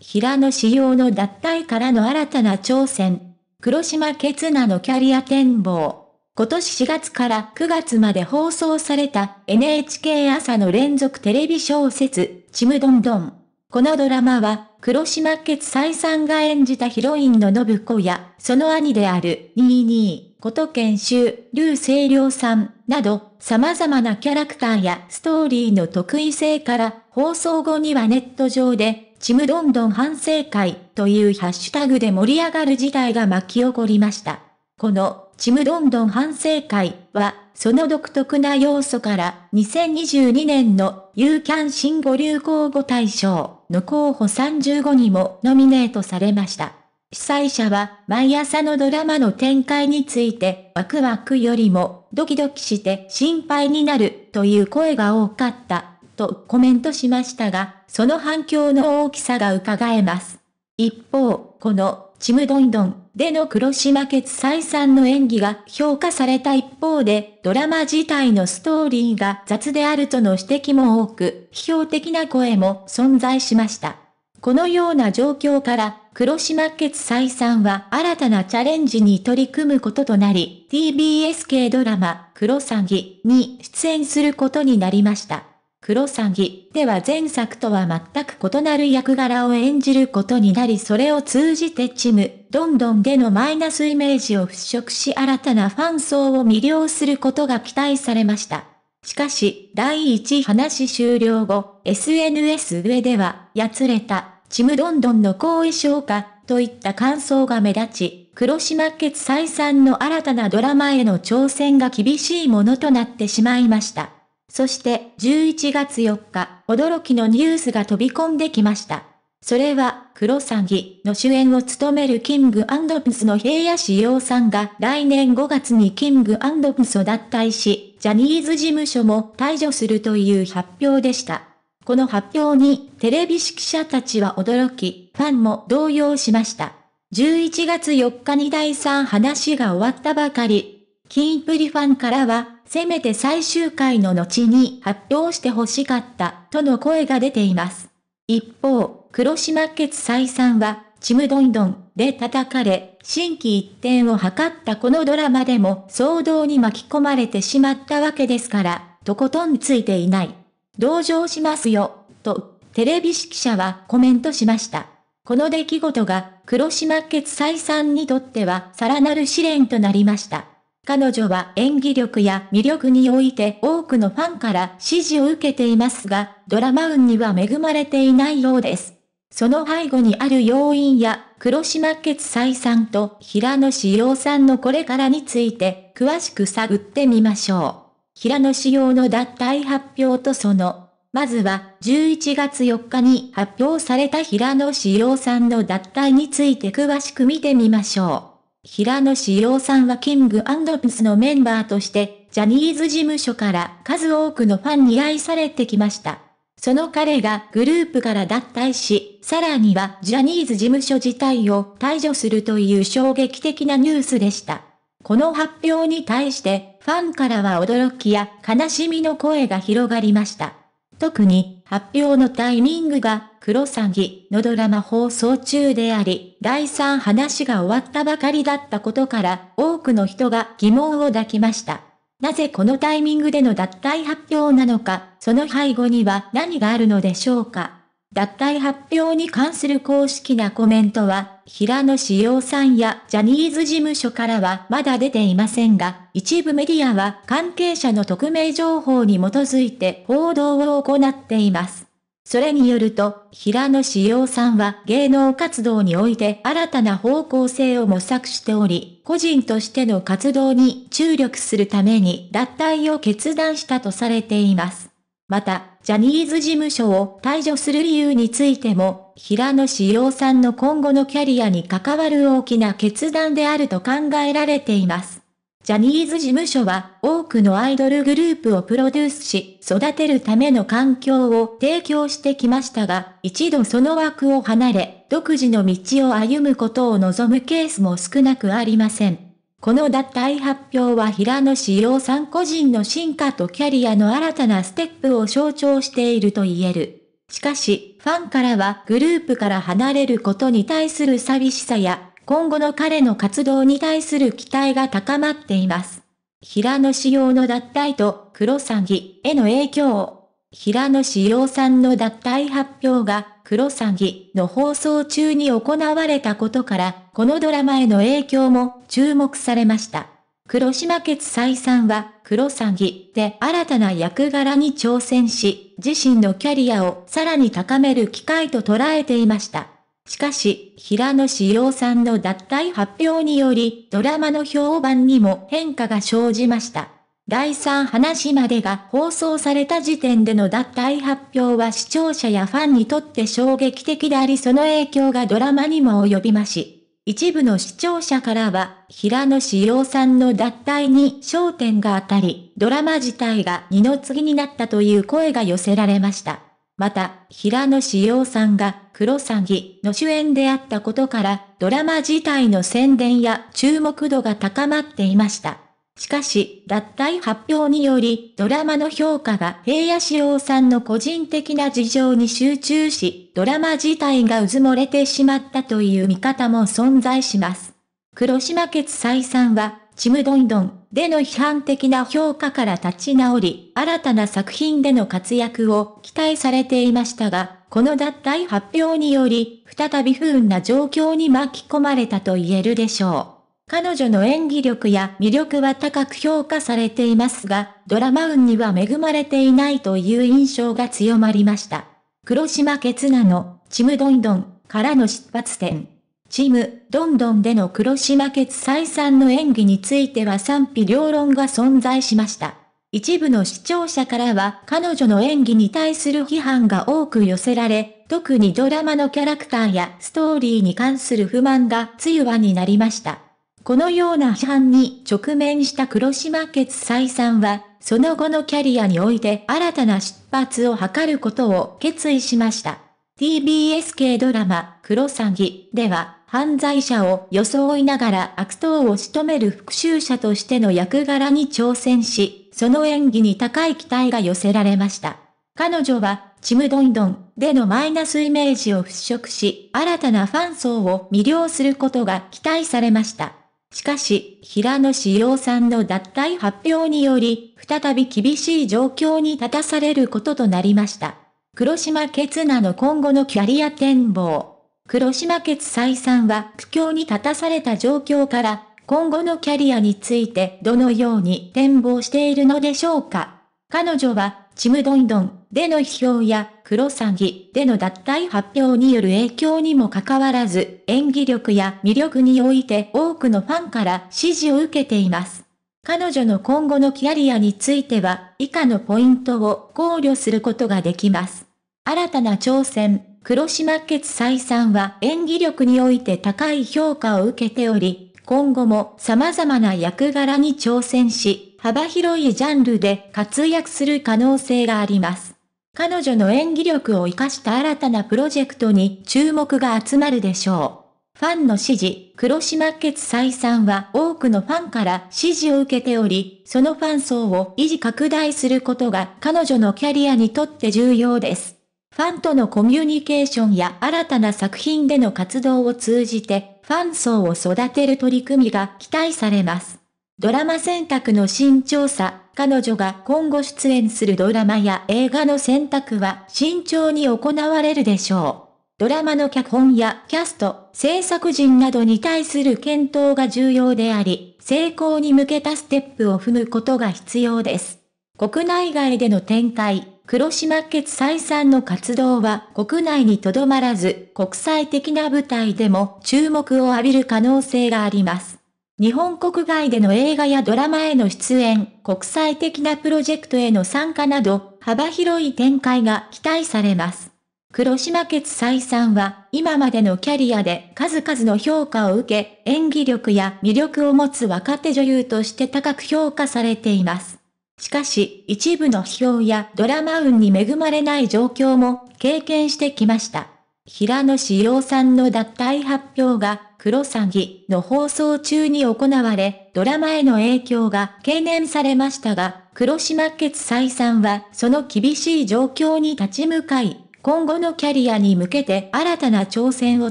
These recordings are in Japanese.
平野紫耀の脱退からの新たな挑戦。黒島ケツナのキャリア展望。今年4月から9月まで放送された NHK 朝の連続テレビ小説、ちむどんどん。このドラマは、黒島ケツ再三が演じたヒロインの信子や、その兄である、ニニー。こと研修、劉清涼さん、など、様々なキャラクターやストーリーの得意性から、放送後にはネット上で、ちむどんどん反省会というハッシュタグで盛り上がる事態が巻き起こりました。このちむどんどん反省会は、その独特な要素から2022年のユーキャン新語・流行語大賞の候補35にもノミネートされました。主催者は毎朝のドラマの展開についてワクワクよりもドキドキして心配になるという声が多かったとコメントしましたが、その反響の大きさが伺えます。一方、この、ちむどんどんでの黒島決裁さんの演技が評価された一方で、ドラマ自体のストーリーが雑であるとの指摘も多く、批評的な声も存在しました。このような状況から、黒島決裁さんは新たなチャレンジに取り組むこととなり、TBS 系ドラマ、黒詐欺に出演することになりました。黒詐欺では前作とは全く異なる役柄を演じることになりそれを通じてチム、ロンドンでのマイナスイメージを払拭し新たなファン層を魅了することが期待されました。しかし、第1話終了後、SNS 上では、やつれた、チムロンドンの後遺症か、といった感想が目立ち、黒島決再三の新たなドラマへの挑戦が厳しいものとなってしまいました。そして11月4日、驚きのニュースが飛び込んできました。それは、黒詐欺の主演を務めるキングプスの平野志陽さんが来年5月にキングプスを脱退し、ジャニーズ事務所も退場するという発表でした。この発表にテレビ揮者たちは驚き、ファンも動揺しました。11月4日に第3話が終わったばかり、キンプリファンからはせめて最終回の後に発表してほしかった、との声が出ています。一方、黒島決さんは、ちむどんどんで叩かれ、新規一点を図ったこのドラマでも騒動に巻き込まれてしまったわけですから、とことんついていない。同情しますよ、と、テレビ揮者はコメントしました。この出来事が黒島決さんにとってはさらなる試練となりました。彼女は演技力や魅力において多くのファンから支持を受けていますが、ドラマ運には恵まれていないようです。その背後にある要因や、黒島決裁さんと平野志陽さんのこれからについて、詳しく探ってみましょう。平野志陽の脱退発表とその、まずは、11月4日に発表された平野志陽さんの脱退について詳しく見てみましょう。平野志耀さんはキングピスのメンバーとして、ジャニーズ事務所から数多くのファンに愛されてきました。その彼がグループから脱退し、さらにはジャニーズ事務所自体を退場するという衝撃的なニュースでした。この発表に対してファンからは驚きや悲しみの声が広がりました。特に発表のタイミングが黒詐欺のドラマ放送中であり、第3話が終わったばかりだったことから、多くの人が疑問を抱きました。なぜこのタイミングでの脱退発表なのか、その背後には何があるのでしょうか。脱退発表に関する公式なコメントは、平野志陽さんやジャニーズ事務所からはまだ出ていませんが、一部メディアは関係者の匿名情報に基づいて報道を行っています。それによると、平野志陽さんは芸能活動において新たな方向性を模索しており、個人としての活動に注力するために脱退を決断したとされています。また、ジャニーズ事務所を退場する理由についても、平野志陽さんの今後のキャリアに関わる大きな決断であると考えられています。ジャニーズ事務所は多くのアイドルグループをプロデュースし育てるための環境を提供してきましたが、一度その枠を離れ、独自の道を歩むことを望むケースも少なくありません。この脱退発表は平野志陽さん個人の進化とキャリアの新たなステップを象徴していると言える。しかし、ファンからはグループから離れることに対する寂しさや今後の彼の活動に対する期待が高まっています。平野紫耀の脱退と黒詐欺への影響。平野紫耀さんの脱退発表が黒詐欺の放送中に行われたことから、このドラマへの影響も注目されました。黒島決斎さんは、黒詐欺で新たな役柄に挑戦し、自身のキャリアをさらに高める機会と捉えていました。しかし、平野志陽さんの脱退発表により、ドラマの評判にも変化が生じました。第3話までが放送された時点での脱退発表は視聴者やファンにとって衝撃的でありその影響がドラマにも及びまし。一部の視聴者からは、平野志陽さんの脱退に焦点が当たり、ドラマ自体が二の次になったという声が寄せられました。また、平野紫耀さんが、黒詐欺の主演であったことから、ドラマ自体の宣伝や注目度が高まっていました。しかし、脱退発表により、ドラマの評価が平野志耀さんの個人的な事情に集中し、ドラマ自体がうずもれてしまったという見方も存在します。黒島決再さんは、ちむどんどんでの批判的な評価から立ち直り、新たな作品での活躍を期待されていましたが、この脱退発表により、再び不運な状況に巻き込まれたと言えるでしょう。彼女の演技力や魅力は高く評価されていますが、ドラマ運には恵まれていないという印象が強まりました。黒島ケツナの、ちむどんどんからの出発点。チーム、ロンドンでの黒島決再三の演技については賛否両論が存在しました。一部の視聴者からは彼女の演技に対する批判が多く寄せられ、特にドラマのキャラクターやストーリーに関する不満が強わになりました。このような批判に直面した黒島決再三は、その後のキャリアにおいて新たな出発を図ることを決意しました。TBS 系ドラマ、黒詐欺では、犯罪者を装いながら悪党を仕留める復讐者としての役柄に挑戦し、その演技に高い期待が寄せられました。彼女は、ちむどんどんでのマイナスイメージを払拭し、新たなファン層を魅了することが期待されました。しかし、平野志陽さんの脱退発表により、再び厳しい状況に立たされることとなりました。黒島ケツナの今後のキャリア展望。黒島決再三は苦境に立たされた状況から、今後のキャリアについてどのように展望しているのでしょうか。彼女は、ちむどんどんでの批評や、黒詐欺での脱退発表による影響にもかかわらず、演技力や魅力において多くのファンから支持を受けています。彼女の今後のキャリアについては、以下のポイントを考慮することができます。新たな挑戦、黒島決裁さんは演技力において高い評価を受けており、今後も様々な役柄に挑戦し、幅広いジャンルで活躍する可能性があります。彼女の演技力を活かした新たなプロジェクトに注目が集まるでしょう。ファンの支持、黒島決裁さんは多くのファンから支持を受けており、そのファン層を維持拡大することが彼女のキャリアにとって重要です。ファンとのコミュニケーションや新たな作品での活動を通じて、ファン層を育てる取り組みが期待されます。ドラマ選択の慎重さ、彼女が今後出演するドラマや映画の選択は慎重に行われるでしょう。ドラマの脚本やキャスト、制作陣などに対する検討が重要であり、成功に向けたステップを踏むことが必要です。国内外での展開、黒島決再三の活動は国内にとどまらず、国際的な舞台でも注目を浴びる可能性があります。日本国外での映画やドラマへの出演、国際的なプロジェクトへの参加など、幅広い展開が期待されます。黒島決再三は、今までのキャリアで数々の評価を受け、演技力や魅力を持つ若手女優として高く評価されています。しかし、一部の批評やドラマ運に恵まれない状況も経験してきました。平野志陽さんの脱退発表が、黒詐欺の放送中に行われ、ドラマへの影響が懸念されましたが、黒島決採さんはその厳しい状況に立ち向かい、今後のキャリアに向けて新たな挑戦を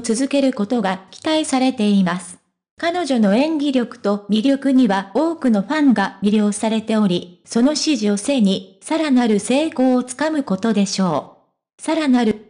続けることが期待されています。彼女の演技力と魅力には多くのファンが魅了されており、その支持を背に、さらなる成功をつかむことでしょう。さらなる